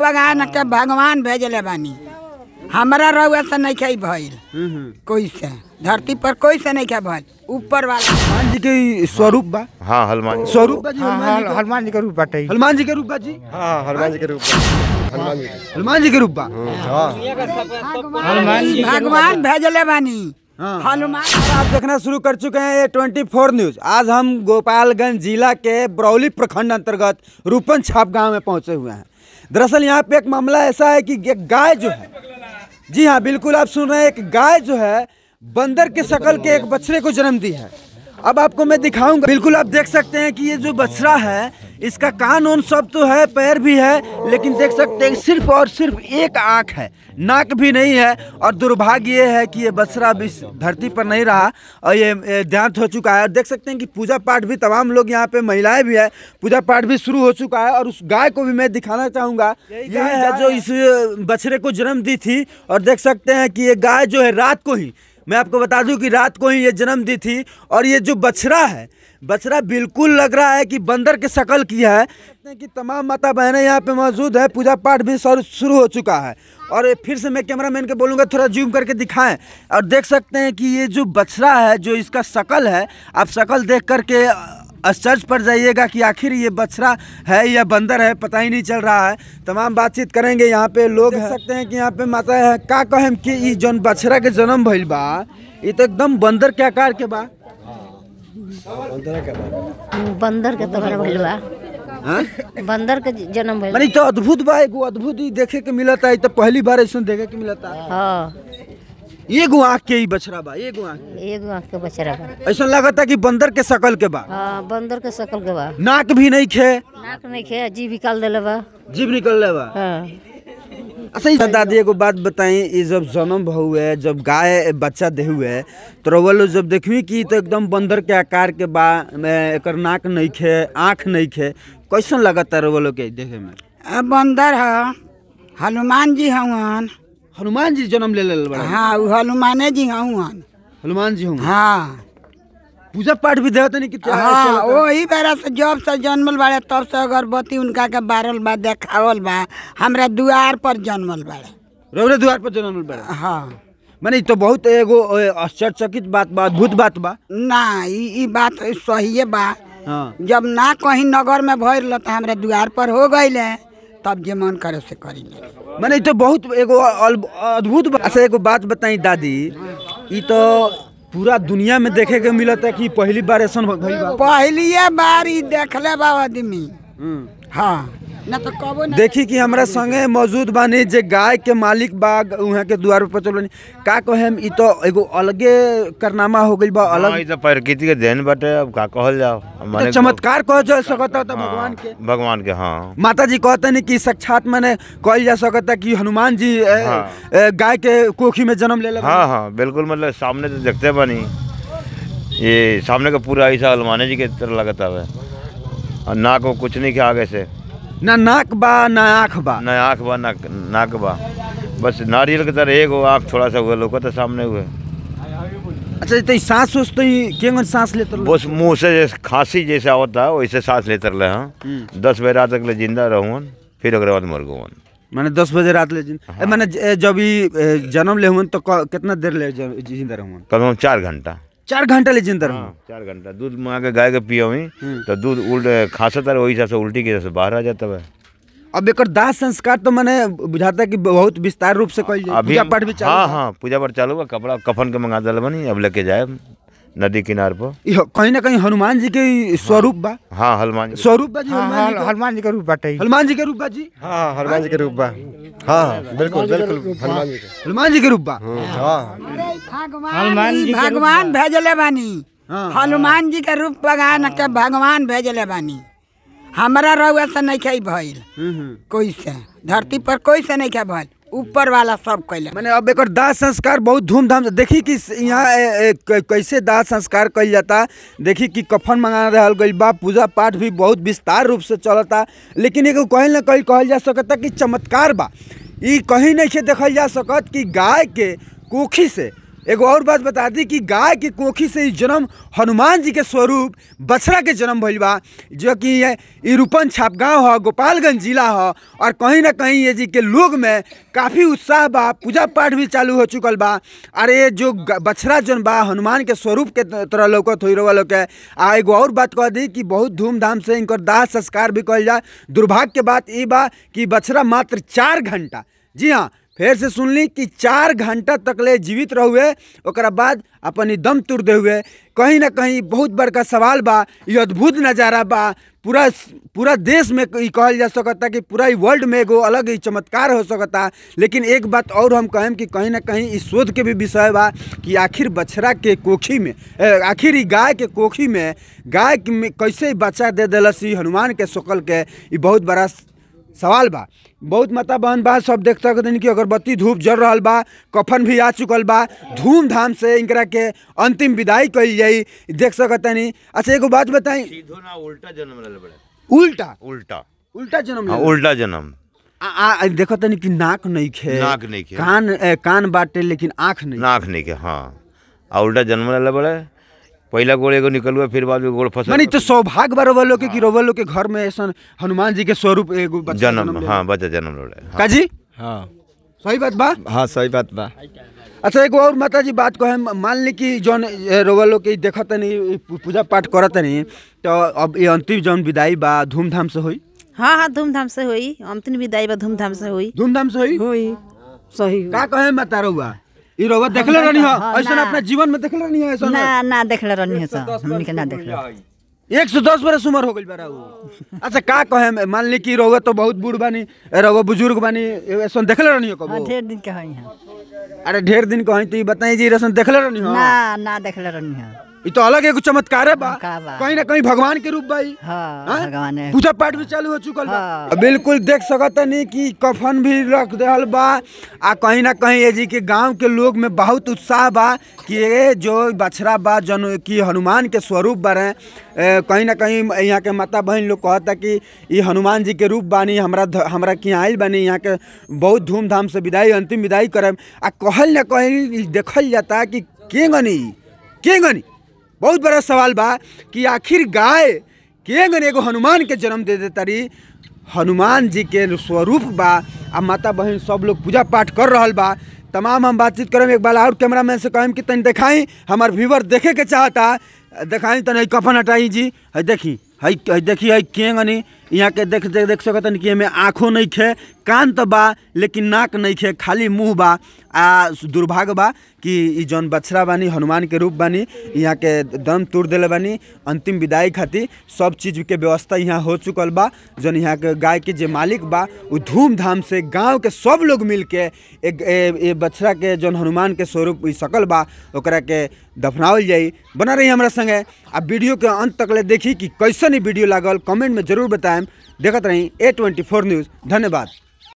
भगवान के भगवान भेजले बानी हमारा रउआ से नहीं खाई भइल कोई से धरती पर कोई से नहीं खा भइल ऊपर वाला हनुमान जी के स्वरूप बा हां हनुमान स्वरूप बा जी हनुमान जी के रूप बाटे हनुमान जी के रूप बा जी हां हाँ, हनुमान जी के रूप हनुमान जी के रूप बा हाँ। भगवान भेजले बानी हाँ। हनुमान आप देखना शुरू कर चुके हैं ट्वेंटी फोर न्यूज आज हम गोपालगंज जिला के बरौली प्रखंड अंतर्गत रूपन छाप गांव में पहुंचे हुए हैं दरअसल यहाँ पे एक मामला ऐसा है कि एक गाय जो है जी हाँ बिल्कुल आप सुन रहे हैं एक गाय जो है बंदर के शकल के एक बछड़े को जन्म दी है अब आपको मैं दिखाऊंगा बिल्कुल आप देख सकते हैं कि ये जो बछड़ा है इसका कान उन सब तो है पैर भी है लेकिन देख सकते हैं सिर्फ और सिर्फ एक आँख है नाक भी नहीं है और दुर्भाग्य ये है कि ये बछड़ा अब धरती पर नहीं रहा और ये देहांत हो चुका है और देख सकते हैं कि पूजा पाठ भी तमाम लोग यहाँ पे महिलाएं भी है पूजा पाठ भी शुरू हो चुका है और उस गाय को भी मैं दिखाना चाहूँगा यह है जो इस बछड़े को जन्म दी थी और देख सकते हैं कि ये गाय जो है रात को ही मैं आपको बता दूं कि रात को ही ये जन्म दी थी और ये जो बछड़ा है बछड़ा बिल्कुल लग रहा है कि बंदर के शकल की है कि तमाम माता बहनें यहाँ पे मौजूद है पूजा पाठ भी शुरू हो चुका है और फिर से मैं कैमरा मैन के बोलूँगा थोड़ा जूम करके दिखाएं और देख सकते हैं कि ये जो बछड़ा है जो इसका शकल है आप शकल देख करके सर्च पर जाइएगा कि आखिर ये बछड़ा है या बंदर है पता ही नहीं चल रहा है तमाम बातचीत करेंगे यहाँ पे लोग देख सकते हैं कि यहाँ पे माता है का कहम कि ये जौन बछड़ा के जन्म भैल बा ये तो एकदम बंदर के आकार के बा बंदर के तो हाँ? बंदर के जन्म तो अद्भुत बा एगो अद्भुत देखे के मिलता है तो पहली बार ऐसा देखे के मिलता है हाँ एगो आँख के ही बछड़ा बा एगो आँख एगो आँख के बछड़ा बा ऐसा लगता कि बंदर के शकल के बा हाँ बंदर के शकल के बा नाक भी नहीं खे नाक नहीं खे जीभ निकाल देले बा जीभ निकल ले बा हाँ। अच्छा दादी एगो बात बताई ये जब जन्म भहुए जब गाय बच्चा दे हुए तो रवल जब देखी कि तो एकदम बंदर के आकार के बा एक नाक नहीं खे आँख नहीं खे कैसन लगता रवलो के देखे में बंदर है हनुमान जी हवन हनुमान जी जन्म ले लेल हाँ हनुमान जी हूँ हनुमान जी हूँ हाँ पूजा पाठ भी देवता नहीं कितना हाँ वही बेरा से जब से जन्मल बाड़े तब से अगरबत्ती उनका के बारल बा देखावल बा हमरा द्वार पर जन्मल बाड़े रौरे द्वार पर जन्मल बाड़े हाँ माने तो बहुत एगो आश्चर्यचकित बात बा अद्भुत बात बा ना ई बात सही बा हाँ। जब ना कहीं नगर में भर ल तो हमारे द्वार पर हो गई तब जे मन करे से करी माने तो बहुत एगो अद्भुत से अच्छा, एगो बात बताई दादी ई तो पूरा दुनिया में देखे के मिलत है कि पहली बार ऐसा पहली बार ही देखले बा आदमी हम्म। हाँ तो देखी कि हमारा संगे मौजूद बानी जो गाय के मालिक बाग वहाँ के द्वार पर चल का कहे ई तो एगो अलगे करनामा हो गई बा हाँ, अलग तो प्रकृति के देन बटे अब का कहल जाओ तो, तो चमत्कार कह जा सकता तो हाँ, भगवान के भगवान के हाँ माता जी कहते नहीं कि साक्षात मैंने कहल जा सकता कि हनुमान जी हाँ। गाय के कोखी में जन्म ले हाँ हाँ बिल्कुल मतलब सामने तो देखते बनी ये सामने का पूरा ऐसा हनुमान जी के तरह लगता है और ना को कुछ नहीं के आगे से ना नाक बा ना आँख बा ना आँख बा ना नाक बा बस नारियल के तरह एक आँख थोड़ा सा हुए लोग तो सामने हुए अच्छा तो सांस उस तो केंगन सांस लेते रहे बस मुंह से जैसे खांसी जैसा होता है वैसे सांस लेते रहे हाँ हम्म। दस बजे रात तक ले जिंदा रहूँ फिर अगर बाद मर गवन मैंने दस बजे रात ले जिंदा हाँ। मैंने जब ही जन्म ले हुए तो कितना देर ले जिंदा रहूँ कम से कम चार घंटा चार घंटा ले जिंदा हाँ, चार घंटा दूध माँ के गाय के पियो हुई हम्म। तो दूध उल्ट खासा तर वही हिसाब से उल्टी की जैसे बाहर आ जाता है अब एक दाह संस्कार तो मैंने बुझाता है कि बहुत विस्तार रूप से कोई पूजा पाठ भी हाँ, चालू हाँ हाँ पूजा पाठ चालू हुआ कपड़ा कफन के मंगा दिल बनी अब लेके जाए नदी किनार पर कहीं ना कहीं हनुमान जी के स्वरूप बा हाँ, हाँ हनुमान जी स्वरूप बा जी हाँ, हनुमान जी हाँ, के रूप बाटे हनुमान जी के रूप बा जी हाँ हनुमान जी के रूप बा हाँ बिल्कुल बिल्कुल हनुमान जी हनुमान जी के रूप बा हनुमान भगवान भेजले बानी हनुमान जी के रूप भगवान के भगवान भेजले बानी हमारा रउआ से नहीं खाई भइल हम्म, हम्म। कोई से धरती पर कोई से नहीं खाई भइल ऊपर वाला सब कैला मैंने अब एक दाह संस्कार बहुत धूमधाम से देखी कि यहाँ कैसे दाह संस्कार कैल जाता देखी कि कफन मंगा रहा गई बा पूजा पाठ भी बहुत विस्तार रूप से चलता लेकिन एक कहीं ना कहीं कहल जा सकता कि चमत्कार बा कहीं नहीं देखल जा सकत कि गाय के कोखी से एगो और बात बता दी कि गाय के कोखी से जन्म हनुमान जी के स्वरूप बछड़ा के जन्म भइल बा जो कि ये रूपन छाप गाँव है गोपालगंज जिला है और कहीं ना कहीं ये जी के लोग में काफ़ी उत्साह बा पूजा पाठ भी चालू हो चुकल बा ये जो बछड़ा जन बा हनुमान के स्वरूप के तरह लौकत हो रहा लोग आ एगो और बात कह दी कि बहुत धूमधाम से इनकर दाह संस्कार भी कल जाए दुर्भाग्य के बात ये बा कि बछड़ा मात्र चार घंटा जी हाँ फिर से सुन ली कि चार घंटा तक ले जीवित रहुए और बाद अपन दम तुरदे हुए कहीं ना कहीं बहुत बड़का सवाल बा ये अद्भुत नज़ारा बा पूरा पूरा देश में कहल जा सकता कि पूरा वर्ल्ड में एगो अलग ही चमत्कार हो सकता लेकिन एक बात और हम कहें कि कहीं ना कहीं इस शोध के भी विषय बा कि आखिर बछड़ा के कोखी में आखिर गाय के कोखी में गाय कैसे बच्चा दे दिलसी हनुमान के शकल के ये बहुत बड़ा सवाल बा बहुत माता बहन बा सब देखता दिन कि अगरबत्ती धूप जल रहा बा कफन भी आ चुकल बा धूमधाम से इनका के अंतिम विदाई कल जाई देख सकते नहीं अच्छा एगो बात बताई उल्टा जन्म उल्टा उल्टा उल्टा जन्म हाँ, उल्टा जन्म देखो नहीं कि नाक नहीं खे नाक नहीं खे कान ए, कान बाटे लेकिन आँख नहीं आँख नहीं खे हाँ उल्टा जन्म लेला बड़ा पहला गोल एगो निकलुआ फिर बाद में गोल फसल तो सौभाग्य बरोबर लोग के गिरोबर रोवलो के घर में ऐसा हनुमान जी के स्वरूप एगो जन्म हाँ बच्चा जन्म लो हाँ। का जी हाँ सही बात बा हाँ सही बात बा अच्छा एक और माता जी बात कहे मान ली कि जौन रोवा लोग के देखत नहीं पूजा पाठ करते नहीं तो अब ये अंतिम जौन विदाई बा धूमधाम से हुई हाँ हाँ धूमधाम से हुई अंतिम विदाई बा धूमधाम से हुई धूमधाम से हुई हुई सही का कहे माता रोवा ई रउवा देखले रहनी हो हाँ, ऐसा अपने जीवन में देखले रहनी हो ऐसा ना ना देखले रहनी हो सर हमनी के ना देखले एक सौ दस बरस उम्र हो गई बड़ा वो अच्छा का कहे मान ली कि रउवा तो बहुत बूढ़ बानी रउवा बुजुर्ग बानी ऐसा देखले रहनी हो कबो हाँ, ढेर दिन के हई अरे ढेर दिन के हई तो ई बताई जी ऐसा देखले रहनी हो ना ना देखले रहनी हो ये तो अलग एगो चमत्कार है बा कहीं ना कहीं भगवान के रूप भाई हाँ, हाँ? भगवान है पूजा पाठ भी चालू हो चुकल बा हाँ। बिल्कुल देख सकते नहीं कि कफन भी रख दल बा आ कहीं ना कहीं ये जी के गांव के लोग में बहुत उत्साह बा कि ये जो बछड़ा बा जन कि हनुमान के स्वरूप बारे कहीं ना कहीं यहाँ के माता बहन लोग कहता कि ये हनुमान जी के रूप बानी हमारा हमारा कि आयल बानी यहाँ के बहुत धूमधाम से विदाई अंतिम विदाई करब आ कहल ना कहीं देखल जाता कि के गनी के गनी बहुत बड़ा सवाल बा कि आखिर गाय केंगन एगो हनुमान के जन्म दे दे रही हनुमान जी के स्वरूप बा आ माता बहन सब लोग पूजा पाठ कर रहा बा तमाम हम बातचीत करें एक बार और कैमरा मैन से कहम कि तनि देखाई हमार व्यूवर देखे के चाहता देखाई तन कफन हटाई जी है देखी है देखी है केंगनी यहाँ के देख देख देख सकते कि हमें आँखों नहीं खे कान तो बा लेकिन नाक नहीं खे खाली मुँह बा आ दुर्भाग्य बा कि जौन बछड़ा बानी हनुमान के रूप बानी यहाँ के दम तोड़ दिल बानी अंतिम विदाई खातिर सब चीज़ के व्यवस्था यहाँ हो चुकल बा जौन यहाँ के गाय के जो मालिक बा वो धूमधाम से गाँव के सब लोग मिल के एक बछड़ा के जौन हनुमान के स्वरूप सकल बा ओकरा के दफनावल जाए बना रही हमारा संगे आ वीडियो के अंत तक ले देखी कि कैसन वीडियो लागल कमेंट में ज़रूर बताए टाइम देखत रहीं ए ट्वेंटी फोर न्यूज़ धन्यवाद